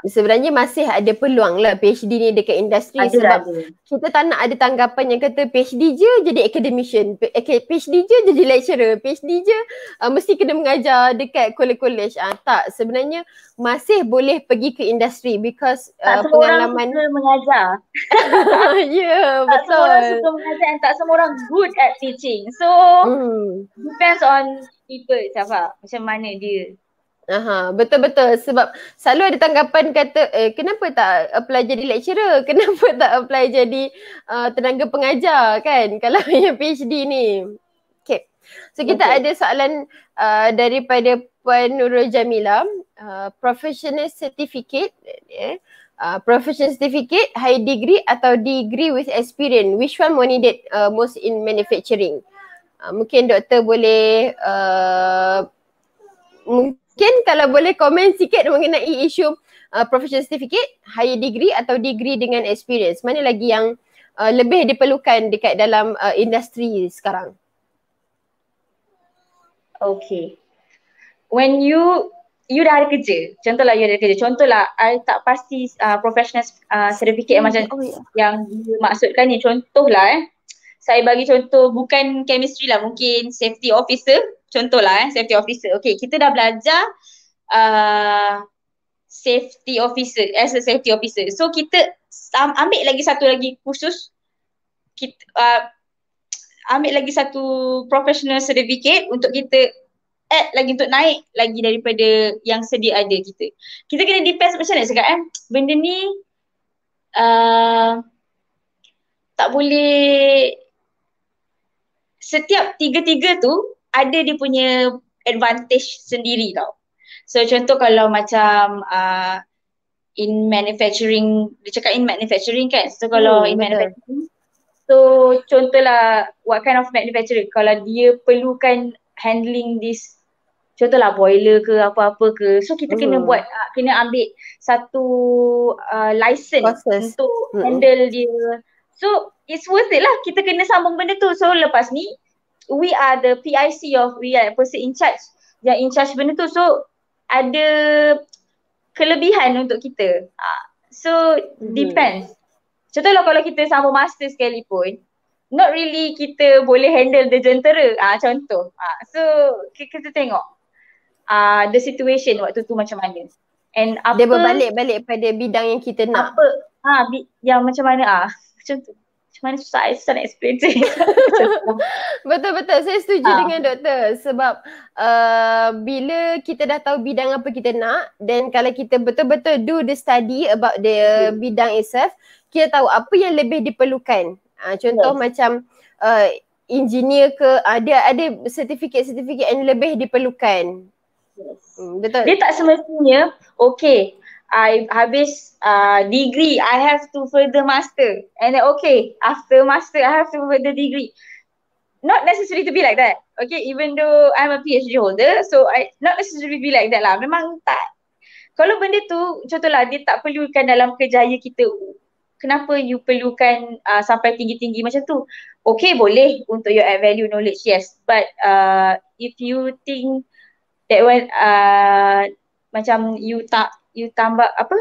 sebenarnya masih ada peluang lah PhD ni dekat industri ada sebab ada. kita tak nak ada tanggapan yang kata PhD je jadi academician, PhD eh, je jadi lecturer, PhD je uh, mesti kena mengajar dekat college-college. Uh, tak, sebenarnya masih boleh pergi ke industri because uh, tak pengalaman. Ya, tak semua orang suka mengajar. ya, yeah, betul. Tak semua orang suka mengajar and tak semua orang good at teaching. So, mm. depends on people siapa, macam mana dia Aha, betul betul sebab selalu ada tanggapan kata eh kenapa tak apply jadi lecturer? Kenapa tak apply jadi uh, tenaga pengajar kan kalau yang PhD ni. Okay. So kita okay. ada soalan uh, daripada Puan Nurul Jamila, uh, professional certificate yeah uh, professional certificate, high degree atau degree with experience, which one more needed uh, most in manufacturing? Uh, mungkin doktor boleh uh, Ken kalau boleh komen sikit mengenai isu uh, professional certificate, higher degree atau degree dengan experience. Mana lagi yang uh, lebih diperlukan dekat dalam uh, industri sekarang? Okay. When you you dah ada kerja, contohlah you ada kerja. Contohlah I tak pasti uh, professional uh, certificate oh, macam oh, yeah. yang you maksudkan ni. Contohlah eh. Saya bagi contoh bukan chemistry lah mungkin safety officer contohlah eh safety officer. Okay kita dah belajar uh, safety officer as a safety officer. So kita um, ambil lagi satu lagi khusus kita uh, ambil lagi satu professional certificate untuk kita add lagi untuk naik lagi daripada yang sedia ada kita. Kita kena depend macam mana cakap eh? Benda ni uh, tak boleh setiap tiga-tiga tu ada dia punya advantage sendiri tau. So contoh kalau macam uh, in manufacturing, dia cakap in manufacturing kan. So kalau oh, in betul. manufacturing, so contohlah what kind of manufacturing kalau dia perlukan handling this contohlah boiler ke apa-apa ke. So kita oh. kena hmm. buat, uh, kena ambil satu uh, license Process. untuk hmm. handle dia. So it's worth it lah kita kena sambung benda tu. So lepas ni we are the PIC of we are person in charge yang in charge benda tu so ada kelebihan untuk kita ah, so hmm. depends hmm. contohlah kalau kita sama master sekalipun not really kita boleh handle the jentera ah contoh ah so kita tengok ah the situation waktu tu macam mana and apa dia berbalik-balik pada bidang yang kita nak apa ha bi- yang macam mana ah contoh macam mana susah saya susah nak explain betul-betul saya setuju ha. dengan doktor sebab uh, bila kita dah tahu bidang apa kita nak dan kalau kita betul-betul do the study about the yeah. Hmm. bidang itself kita tahu apa yang lebih diperlukan uh, contoh yes. macam uh, engineer ke uh, dia ada sertifikat sertifikat yang lebih diperlukan yes. hmm, betul dia tak semestinya okay I habis uh, degree, I have to further master. And then, okay, after master, I have to further degree. Not necessary to be like that. Okay, even though I'm a PhD holder, so I not necessary be like that lah. Memang tak. Kalau benda tu, contohlah, dia tak perlukan dalam kejayaan kita. Kenapa you perlukan uh, sampai tinggi-tinggi macam tu? Okay, boleh untuk your value knowledge, yes. But uh, if you think that when uh, macam you tak you tambah apa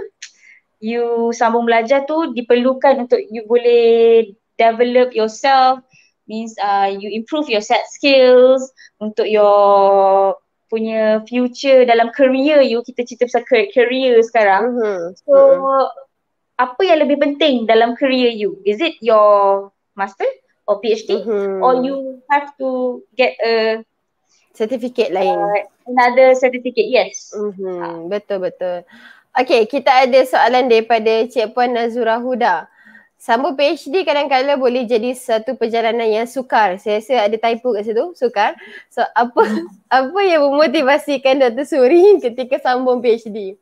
you sambung belajar tu diperlukan untuk you boleh develop yourself means uh, you improve your set skills untuk your punya future dalam career you kita cerita pasal career sekarang mm-hmm. so mm-hmm. apa yang lebih penting dalam career you is it your master or phd mm-hmm. or you have to get a certificate lain. Uh, another certificate, yes. Mm-hmm. Ha. Betul betul. Okay, kita ada soalan daripada Cik Puan Nazura Huda. Sambung PhD kadang-kadang boleh jadi satu perjalanan yang sukar. Saya rasa ada typo kat situ, sukar. So apa apa yang memotivasikan Dr. Suri ketika sambung PhD?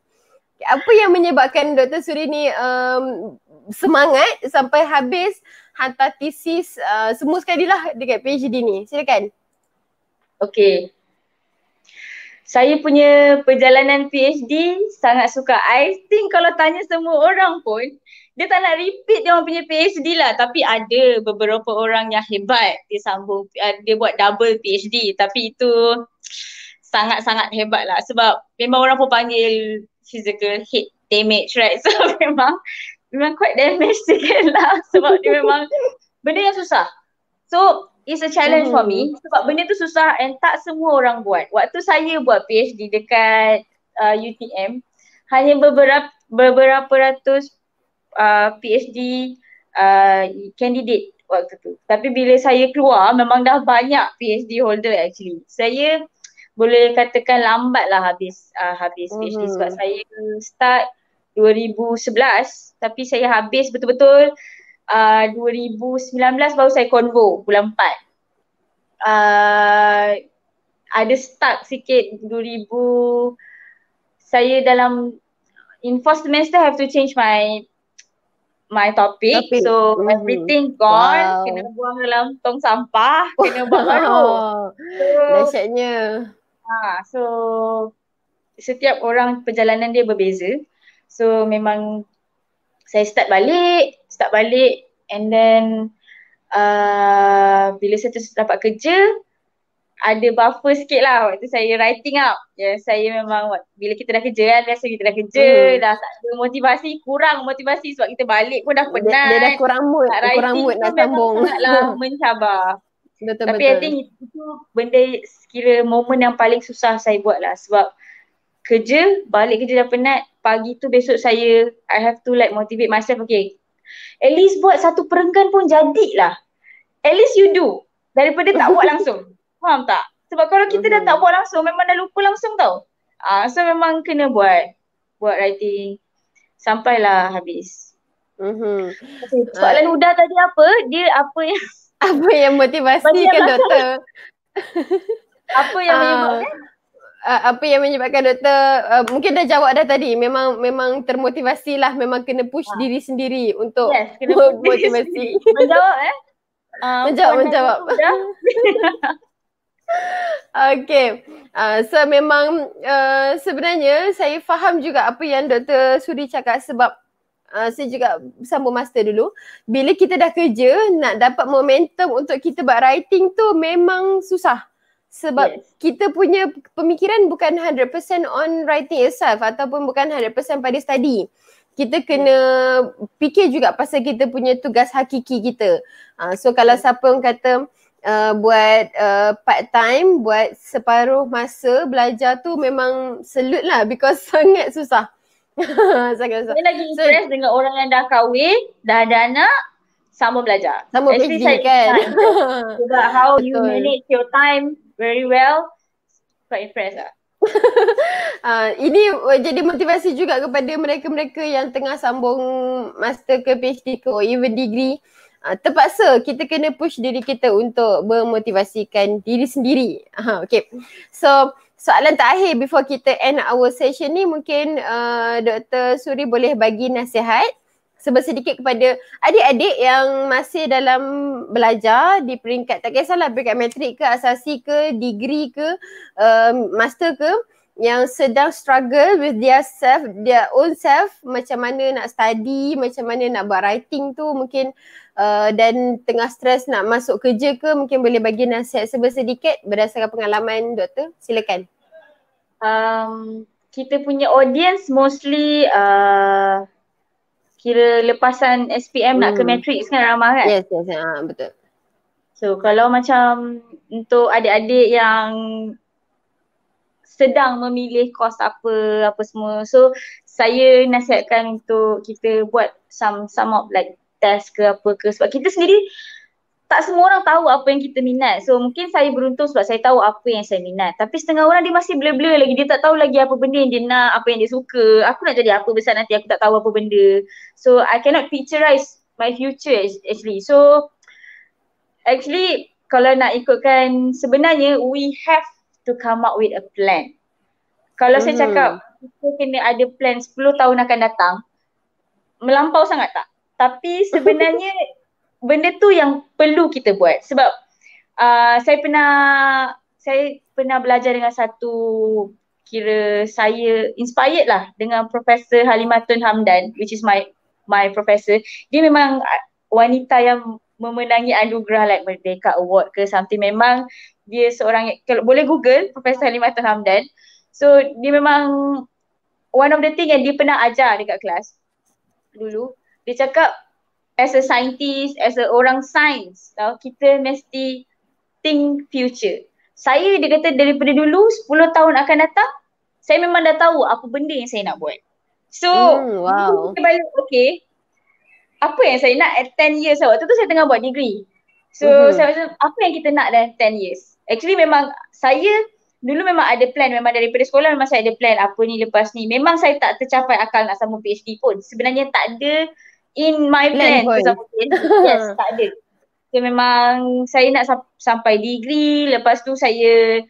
Apa yang menyebabkan Dr. Suri ni um, semangat sampai habis hantar thesis uh, semua sekali lah dekat PhD ni? Silakan. Okay. Saya punya perjalanan PhD sangat suka. I think kalau tanya semua orang pun, dia tak nak repeat dia orang punya PhD lah. Tapi ada beberapa orang yang hebat. Dia sambung, eh, dia buat double PhD. Tapi itu sangat-sangat hebat lah. Sebab memang orang pun panggil physical hit damage right. So memang memang quite damage sikit lah. Sebab dia memang benda yang susah. So it's a challenge hmm. for me oh. sebab benda tu susah and tak semua orang buat. Waktu saya buat PhD dekat uh, UTM hanya beberapa beberapa ratus uh, PhD uh, candidate waktu tu. Tapi bila saya keluar memang dah banyak PhD holder actually. Saya boleh katakan lambat lah habis uh, habis PhD hmm. sebab saya start 2011 tapi saya habis betul-betul 2019 ah, baru saya konvo bulan 4. Uh, ah, ada stuck sikit 2000 saya dalam in first semester have to change my my topic. topic. So mm everything gone, wow. kena buang dalam tong sampah, kena buang oh. so, Dahsyatnya. Ha, so setiap orang perjalanan dia berbeza. So memang saya start balik, start balik and then uh, bila saya terus dapat kerja ada buffer sikit lah waktu saya writing up ya yeah, saya memang bila kita dah kerja kan biasa kita dah kerja hmm. dah tak ada motivasi kurang motivasi sebab kita balik pun dah penat dia, dia dah kurang mood tak kurang mood nak sambung lah mencabar betul, tapi betul. I think itu benda kira momen yang paling susah saya buat lah sebab kerja, balik kerja dah penat, pagi tu besok saya I have to like motivate myself, okay. At least buat satu perenggan pun jadilah. At least you do. Daripada tak buat langsung. Faham tak? Sebab kalau kita dah tak buat langsung, memang dah lupa langsung tau. uh, so memang kena buat. Buat writing. Sampailah habis. Mm-hmm. soalan uh. tadi apa? Dia apa yang... Apa yang motivasi kan doktor? apa yang uh. menyebabkan? Ah uh, apa yang menyebabkan doktor uh, mungkin dah jawab dah tadi memang memang termotivasi lah memang kena push ha. diri sendiri untuk yes, kena push motivasi. menjawab eh? Uh, menjawab menjawab. Okay, uh, so memang uh, sebenarnya saya faham juga apa yang Dr. Suri cakap sebab uh, saya juga sambung master dulu bila kita dah kerja nak dapat momentum untuk kita buat writing tu memang susah sebab yes. kita punya pemikiran bukan 100% on writing itself ataupun bukan 100% pada study kita kena yes. fikir juga pasal kita punya tugas hakiki kita uh, so kalau siapa yang kata uh, buat uh, ah, part time buat separuh masa belajar tu memang selut lah because sangat susah sangat susah. Dia lagi so, stress dengan orang yang dah kahwin, dah ada anak sama belajar. Sama PhD kan. Sebab how you manage your time very well quite impressed lah. uh, ini jadi motivasi juga kepada mereka-mereka yang tengah sambung master ke PhD ke or even degree Uh, terpaksa kita kena push diri kita untuk memotivasikan diri sendiri. Uh, okay. So soalan terakhir before kita end our session ni mungkin uh, ah, Dr. Suri boleh bagi nasihat sebesar sedikit kepada adik-adik yang masih dalam belajar di peringkat tak kisahlah peringkat matrik ke asasi ke degree ke um, master ke yang sedang struggle with their self, their own self macam mana nak study, macam mana nak buat writing tu mungkin uh, dan tengah stres nak masuk kerja ke mungkin boleh bagi nasihat sebesar sedikit berdasarkan pengalaman doktor silakan. Um, kita punya audience mostly uh, kira lepasan SPM hmm. nak ke hmm. matrix kan ramah kan? Yes, yes, ha, betul. So kalau macam untuk adik-adik yang sedang memilih kos apa apa semua. So saya nasihatkan untuk kita buat some some of like test ke apa ke sebab kita sendiri tak semua orang tahu apa yang kita minat. So mungkin saya beruntung sebab saya tahu apa yang saya minat. Tapi setengah orang dia masih blur-blur lagi. Dia tak tahu lagi apa benda yang dia nak, apa yang dia suka. Aku nak jadi apa besar nanti aku tak tahu apa benda. So I cannot picturize my future actually. So actually kalau nak ikutkan sebenarnya we have to come up with a plan. Kalau uh saya hmm. cakap kita kena ada plan 10 tahun akan datang melampau sangat tak? Tapi sebenarnya benda tu yang perlu kita buat sebab uh, saya pernah saya pernah belajar dengan satu kira saya inspired lah dengan Profesor Halimah Tun Hamdan which is my my professor dia memang uh, wanita yang memenangi anugerah like Merdeka Award ke something memang dia seorang kalau boleh google Profesor Halimah Tun Hamdan so dia memang one of the thing yang dia pernah ajar dekat kelas dulu dia cakap as a scientist, as a orang sains, tau, kita mesti think future. Saya dia kata daripada dulu 10 tahun akan datang, saya memang dah tahu apa benda yang saya nak buat. So, mm, wow. balik, okay. Apa yang saya nak at 10 years waktu tu saya tengah buat degree. So, mm-hmm. saya macam apa yang kita nak dalam 10 years? Actually memang saya dulu memang ada plan memang daripada sekolah memang saya ada plan apa ni lepas ni. Memang saya tak tercapai akal nak sambung PhD pun. Sebenarnya tak ada in my plan tu something. Yes, tak ada. So memang saya nak sampai degree, lepas tu saya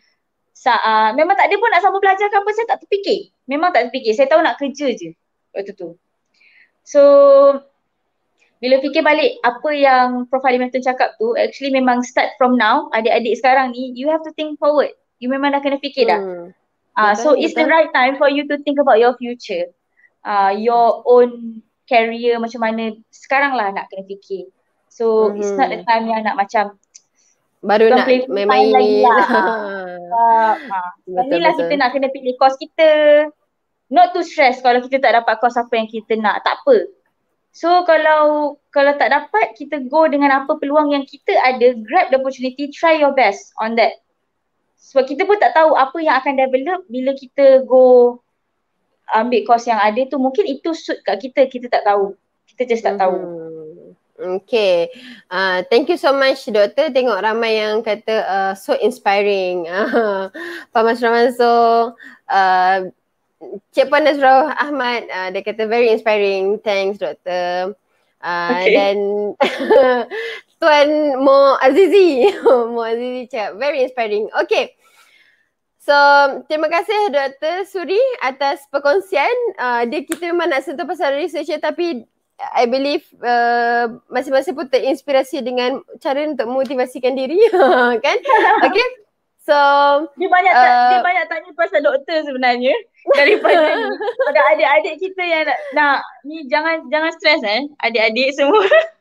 sa- uh, memang tak ada pun nak sama belajar ke apa, saya tak terfikir. Memang tak terfikir, saya tahu nak kerja je waktu tu. So bila fikir balik apa yang Prof. Ali Mefton cakap tu, actually memang start from now, adik-adik sekarang ni, you have to think forward. You memang dah kena fikir dah. Hmm. Uh, so it's the right time for you to think about your future. Uh, your own career macam mana sekarang lah nak kena fikir. So mm-hmm. it's not the mhm. time yang lah nak macam baru nak main-main lagi lah. uh, uh. lah kita nak kena pilih course kita. Not too stress kalau kita tak dapat course apa yang kita nak. Tak apa. So kalau kalau tak dapat kita go dengan apa peluang yang kita ada grab the opportunity try your best on that. Sebab kita pun tak tahu apa yang akan develop bila kita go ambil course yang ada tu mungkin itu suit kat kita kita tak tahu kita just tak tahu hmm. Okay. Uh, thank you so much doktor. Tengok ramai yang kata uh, so inspiring. Uh, Pak Mas so uh, Cik Puan Nazrul Ahmad, uh, dia kata very inspiring. Thanks doktor. Uh, Dan Tuan Mo Azizi. Mo Azizi cakap very inspiring. Okay. So, terima kasih Dr. Suri atas perkongsian. Uh, dia kita memang nak sentuh pasal research tapi I believe uh, masing-masing pun terinspirasi dengan cara untuk motivasikan diri. kan? Okay. So, dia banyak, uh, dia banyak tanya pasal doktor sebenarnya daripada ni. ada adik-adik kita yang nak, nak ni jangan jangan stres eh adik-adik semua.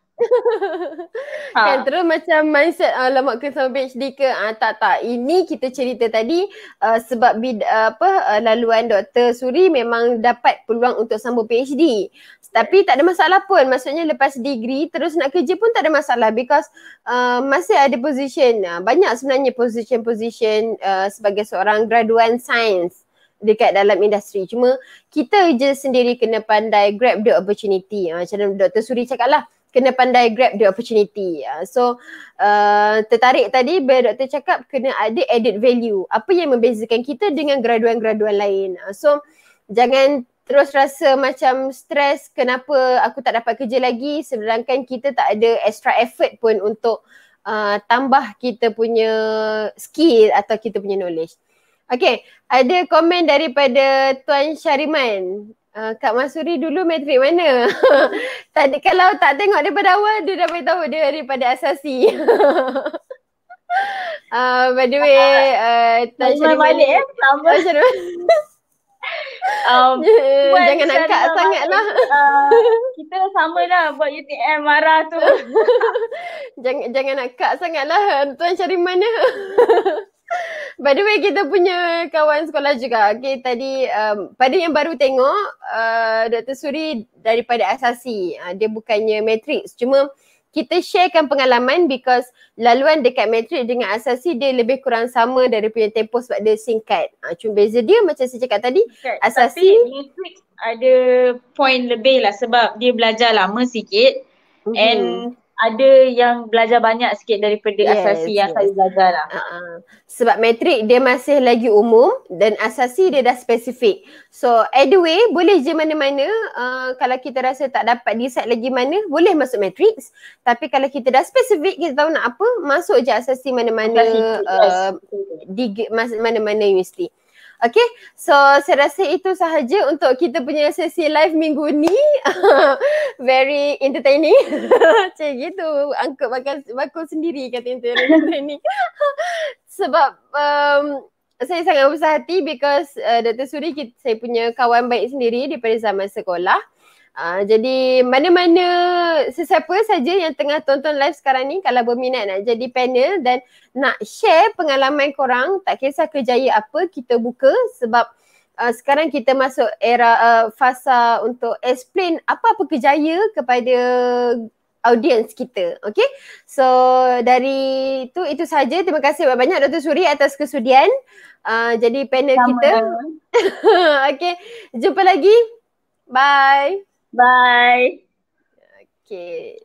ha. kan terus macam mindset alamak uh, ke sama PhD ke ah tak tak ini kita cerita tadi uh, sebab bid, uh, apa uh, laluan doktor suri memang dapat peluang untuk sambung PhD tapi tak ada masalah pun maksudnya lepas degree terus nak kerja pun tak ada masalah because uh, masih ada position uh, banyak sebenarnya position-position uh, sebagai seorang graduan science dekat dalam industri. Cuma kita je sendiri kena pandai grab the opportunity. Ha, macam Dr. Suri cakap lah kena pandai grab the opportunity. Uh, so uh, tertarik tadi bila doktor cakap kena ada added value. Apa yang membezakan kita dengan graduan-graduan lain. Uh, so jangan terus rasa macam stres kenapa aku tak dapat kerja lagi sedangkan kita tak ada extra effort pun untuk uh, tambah kita punya skill atau kita punya knowledge. Okay, ada komen daripada Tuan Syariman. Ah, Kak Masuri dulu matrik mana? Tadi kalau tak tengok pada awal, dia dah beritahu dia daripada asasi. uh, by the way, uh, tak cari ah, balik. Eh? Tak cari balik. Um, eh, jangan angkat lah, sangat Uh, kita sama lah buat UTM marah tu. jangan jangan angkat sangat lah, Tuan cari mana? By the way, kita punya kawan sekolah juga. Okay, tadi um, pada yang baru tengok, uh, Dr. Suri daripada asasi. Uh, dia bukannya matrix. Cuma kita sharekan pengalaman because laluan dekat matrix dengan asasi dia lebih kurang sama dari punya tempoh sebab dia singkat. Uh, cuma beza dia macam saya cakap tadi, okay, asasi. matrix ada point lebih lah sebab dia belajar lama sikit. Mm-hmm. And ada yang belajar banyak sikit daripada yes, asasi yang saya belajar lah. Uh-huh. Sebab metrik dia masih lagi umum dan asasi dia dah spesifik. So either way boleh je mana-mana uh, kalau kita rasa tak dapat decide lagi mana boleh masuk matrix tapi kalau kita dah spesifik kita tahu nak apa masuk je asasi mana-mana uh, di mana-mana universiti. Okay, so saya rasa itu sahaja untuk kita punya sesi live minggu ni. Very entertaining. Macam gitu, angkut bakal, bakul sendiri kata entertaining. Sebab um, saya sangat berusaha hati because uh, Dr. Suri, kita, saya punya kawan baik sendiri daripada zaman sekolah. Ah, jadi mana-mana sesiapa saja yang tengah tonton live sekarang ni kalau berminat nak jadi panel dan nak share pengalaman korang tak kisah kerjaya apa kita buka sebab uh, sekarang kita masuk era uh, fasa untuk explain apa-apa kerjaya kepada audience kita. Okay. So dari itu itu saja. Terima kasih banyak-banyak Dr. Suri atas kesudian uh, jadi panel Sama kita. okay. Jumpa lagi. Bye. Bye. Okay.